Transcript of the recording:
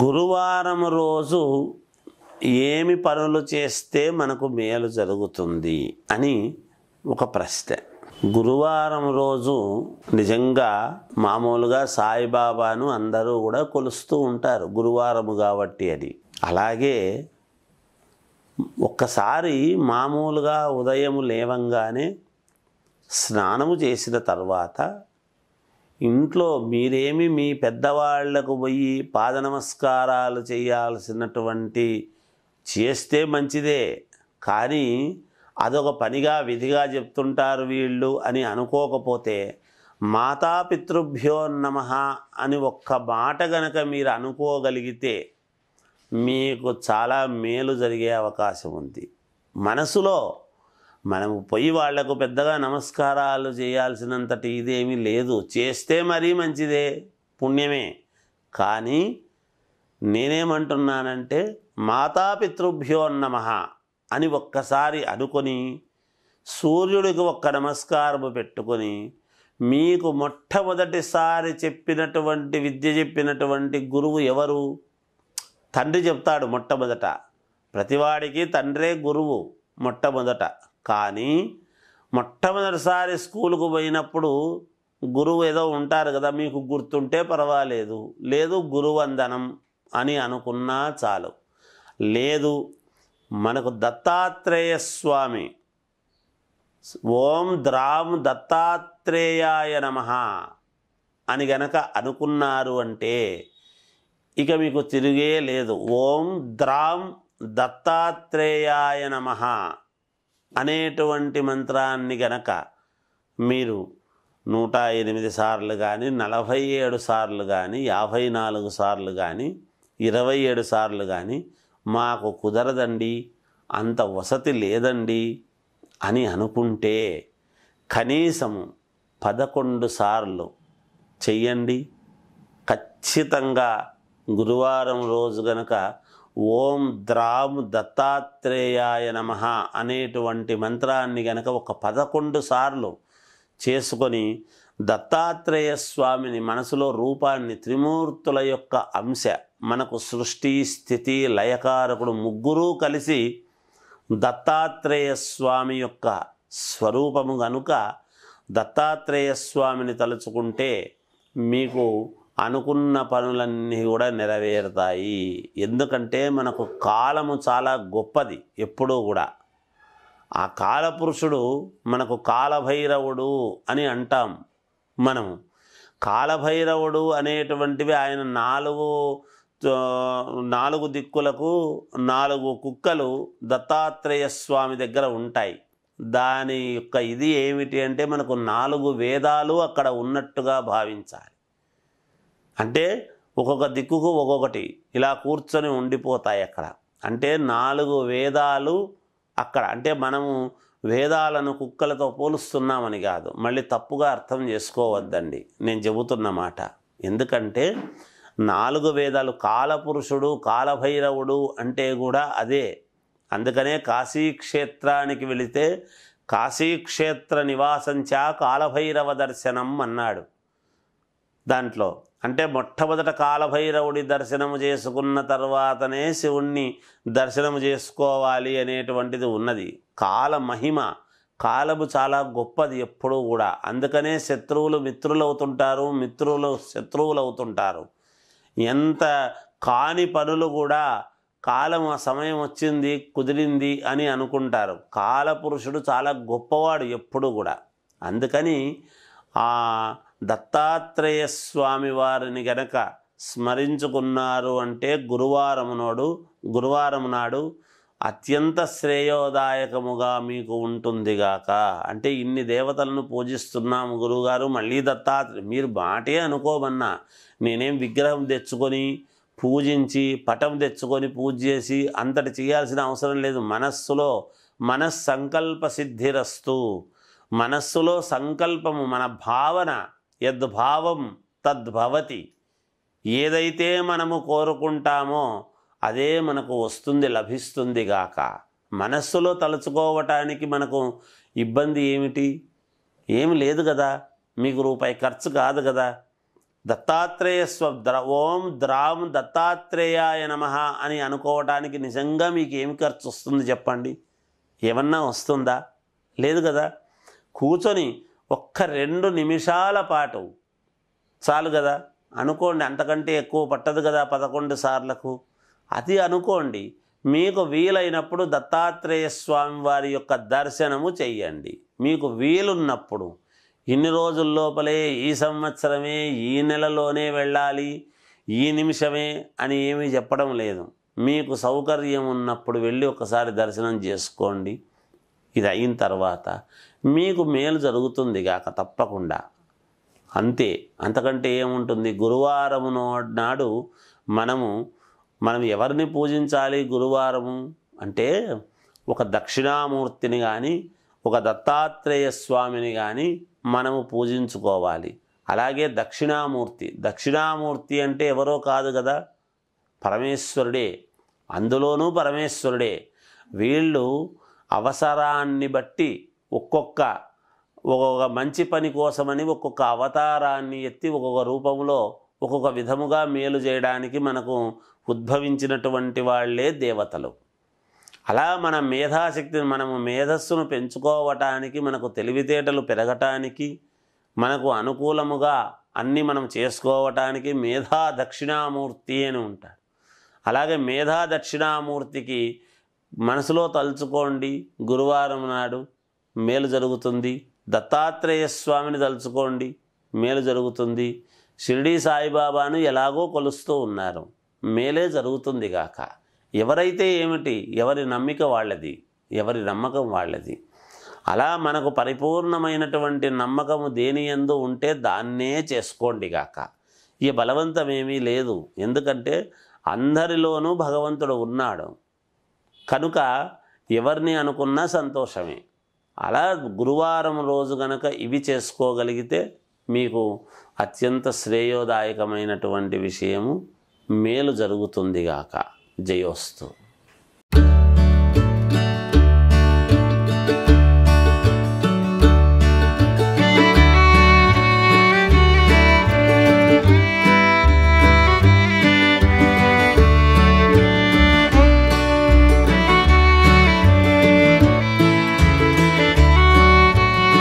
గురువారం రోజు ఏమి పనులు చేస్తే మనకు మేలు జరుగుతుంది అని ఒక ప్రశ్న గురువారం రోజు నిజంగా మామూలుగా సాయిబాబాను అందరూ కూడా కొలుస్తూ ఉంటారు గురువారము కాబట్టి అది అలాగే ఒక్కసారి మామూలుగా ఉదయం లేవంగానే స్నానము చేసిన తర్వాత ఇంట్లో మీరేమి మీ పెద్దవాళ్లకు పోయి పాద నమస్కారాలు చేయాల్సినటువంటి చేస్తే మంచిదే కానీ అదొక పనిగా విధిగా చెప్తుంటారు వీళ్ళు అని అనుకోకపోతే మాతాపితృభ్యో నమ అని ఒక్క మాట గనక మీరు అనుకోగలిగితే మీకు చాలా మేలు జరిగే అవకాశం ఉంది మనసులో మనము పోయి వాళ్లకు పెద్దగా నమస్కారాలు చేయాల్సినంతటి ఇదేమీ లేదు చేస్తే మరీ మంచిదే పుణ్యమే కానీ నేనేమంటున్నానంటే మాతాపితృభ్యో నమ అని ఒక్కసారి అనుకొని సూర్యుడికి ఒక్క నమస్కారము పెట్టుకొని మీకు మొట్టమొదటిసారి చెప్పినటువంటి విద్య చెప్పినటువంటి గురువు ఎవరు తండ్రి చెప్తాడు మొట్టమొదట ప్రతివాడికి తండ్రే గురువు మొట్టమొదట కానీ మొట్టమొదటిసారి స్కూల్కు పోయినప్పుడు గురువు ఏదో ఉంటారు కదా మీకు గుర్తుంటే పర్వాలేదు లేదు గురువందనం అని అనుకున్నా చాలు లేదు మనకు దత్తాత్రేయ స్వామి ఓం ద్రామ్ దత్తాత్రేయాయ నమ అని గనక అనుకున్నారు అంటే ఇక మీకు తిరిగే లేదు ఓం ద్రామ్ దత్తాత్రేయాయ నమ అనేటువంటి మంత్రాన్ని గనక మీరు నూట ఎనిమిది సార్లు కానీ నలభై ఏడు సార్లు కానీ యాభై నాలుగు సార్లు కానీ ఇరవై ఏడు సార్లు కానీ మాకు కుదరదండి అంత వసతి లేదండి అని అనుకుంటే కనీసము పదకొండు సార్లు చెయ్యండి ఖచ్చితంగా గురువారం రోజు గనక ఓం ద్రాము దత్తాత్రేయాయ నమ అనేటువంటి మంత్రాన్ని గనక ఒక పదకొండు సార్లు చేసుకొని దత్తాత్రేయ స్వామిని మనసులో రూపాన్ని త్రిమూర్తుల యొక్క అంశ మనకు సృష్టి స్థితి లయకారకుడు ముగ్గురూ కలిసి దత్తాత్రేయ స్వామి యొక్క స్వరూపము గనుక దత్తాత్రేయ స్వామిని తలుచుకుంటే మీకు అనుకున్న పనులన్నీ కూడా నెరవేరుతాయి ఎందుకంటే మనకు కాలము చాలా గొప్పది ఎప్పుడూ కూడా ఆ కాలపురుషుడు మనకు కాలభైరవుడు అని అంటాం మనము కాలభైరవుడు అనేటువంటివి ఆయన నాలుగు నాలుగు దిక్కులకు నాలుగు కుక్కలు దత్తాత్రేయ స్వామి దగ్గర ఉంటాయి దాని యొక్క ఇది ఏమిటి అంటే మనకు నాలుగు వేదాలు అక్కడ ఉన్నట్టుగా భావించాలి అంటే ఒక్కొక్క దిక్కుకు ఒక్కొక్కటి ఇలా కూర్చొని ఉండిపోతాయి అక్కడ అంటే నాలుగు వేదాలు అక్కడ అంటే మనము వేదాలను కుక్కలతో పోలుస్తున్నామని కాదు మళ్ళీ తప్పుగా అర్థం చేసుకోవద్దండి నేను చెబుతున్న మాట ఎందుకంటే నాలుగు వేదాలు కాలపురుషుడు కాలభైరవుడు అంటే కూడా అదే అందుకనే కాశీక్షేత్రానికి వెళితే కాశీక్షేత్ర నివాసంచా కాలభైరవ దర్శనం అన్నాడు దాంట్లో అంటే మొట్టమొదట కాలభైరవుడి దర్శనము చేసుకున్న తర్వాతనే శివుణ్ణి దర్శనము చేసుకోవాలి అనేటువంటిది ఉన్నది కాల మహిమ కాలము చాలా గొప్పది ఎప్పుడూ కూడా అందుకనే శత్రువులు మిత్రులు అవుతుంటారు మిత్రులు శత్రువులు అవుతుంటారు ఎంత కాని పనులు కూడా కాలం ఆ సమయం వచ్చింది కుదిరింది అని అనుకుంటారు కాలపురుషుడు చాలా గొప్పవాడు ఎప్పుడు కూడా అందుకని ఆ దత్తాత్రేయ స్వామి వారిని గనక స్మరించుకున్నారు అంటే గురువారం నాడు గురువారం నాడు అత్యంత శ్రేయోదాయకముగా మీకు ఉంటుందిగాక అంటే ఇన్ని దేవతలను పూజిస్తున్నాము గురువుగారు మళ్ళీ దత్తాత్రేయ మీరు మాటే అనుకోమన్నా నేనేం విగ్రహం తెచ్చుకొని పూజించి పటం తెచ్చుకొని పూజ చేసి అంతటి చేయాల్సిన అవసరం లేదు మనస్సులో మనస్సంకల్ప సిద్ధిరస్తు మనస్సులో సంకల్పము మన భావన యద్భావం తద్భవతి ఏదైతే మనము కోరుకుంటామో అదే మనకు వస్తుంది లభిస్తుంది గాక మనస్సులో తలుచుకోవటానికి మనకు ఇబ్బంది ఏమిటి ఏమి లేదు కదా మీకు రూపాయి ఖర్చు కాదు కదా దత్తాత్రేయ స్వ ద్ర ఓం ద్రామ్ దత్తాత్రేయాయ నమ అని అనుకోవటానికి నిజంగా మీకు ఏమి ఖర్చు వస్తుంది చెప్పండి ఏమన్నా వస్తుందా లేదు కదా కూర్చొని ఒక్క రెండు నిమిషాల పాటు చాలు కదా అనుకోండి అంతకంటే ఎక్కువ పట్టదు కదా పదకొండు సార్లకు అది అనుకోండి మీకు వీలైనప్పుడు దత్తాత్రేయ స్వామి వారి యొక్క దర్శనము చెయ్యండి మీకు వీలున్నప్పుడు ఇన్ని రోజుల లోపలే ఈ సంవత్సరమే ఈ నెలలోనే వెళ్ళాలి ఈ నిమిషమే అని ఏమీ చెప్పడం లేదు మీకు సౌకర్యం ఉన్నప్పుడు వెళ్ళి ఒకసారి దర్శనం చేసుకోండి ఇది అయిన తర్వాత మీకు మేలు జరుగుతుంది గాక తప్పకుండా అంతే అంతకంటే ఏముంటుంది గురువారము నాడు మనము మనం ఎవరిని పూజించాలి గురువారము అంటే ఒక దక్షిణామూర్తిని కానీ ఒక దత్తాత్రేయ స్వామిని కానీ మనము పూజించుకోవాలి అలాగే దక్షిణామూర్తి దక్షిణామూర్తి అంటే ఎవరో కాదు కదా పరమేశ్వరుడే అందులోనూ పరమేశ్వరుడే వీళ్ళు అవసరాన్ని బట్టి ఒక్కొక్క ఒక్కొక్క మంచి పని కోసమని ఒక్కొక్క అవతారాన్ని ఎత్తి ఒక్కొక్క రూపంలో ఒక్కొక్క విధముగా మేలు చేయడానికి మనకు ఉద్భవించినటువంటి వాళ్లే దేవతలు అలా మన మేధాశక్తిని మనము మేధస్సును పెంచుకోవటానికి మనకు తెలివితేటలు పెరగటానికి మనకు అనుకూలముగా అన్నీ మనం చేసుకోవటానికి మేధా దక్షిణామూర్తి అని ఉంటారు అలాగే మేధా దక్షిణామూర్తికి మనసులో తలుచుకోండి గురువారం నాడు మేలు జరుగుతుంది దత్తాత్రేయ స్వామిని తలుచుకోండి మేలు జరుగుతుంది షిరిడీ సాయిబాబాను ఎలాగో కొలుస్తూ ఉన్నారు మేలే జరుగుతుంది గాక ఎవరైతే ఏమిటి ఎవరి నమ్మిక వాళ్ళది ఎవరి నమ్మకం వాళ్ళది అలా మనకు పరిపూర్ణమైనటువంటి నమ్మకము దేని ఎందు ఉంటే దాన్నే చేసుకోండి గాక ఈ బలవంతమేమీ లేదు ఎందుకంటే అందరిలోనూ భగవంతుడు ఉన్నాడు కనుక ఎవరిని అనుకున్నా సంతోషమే అలా గురువారం రోజు గనక ఇవి చేసుకోగలిగితే మీకు అత్యంత శ్రేయోదాయకమైనటువంటి విషయము మేలు జరుగుతుందిగాక జయోస్తు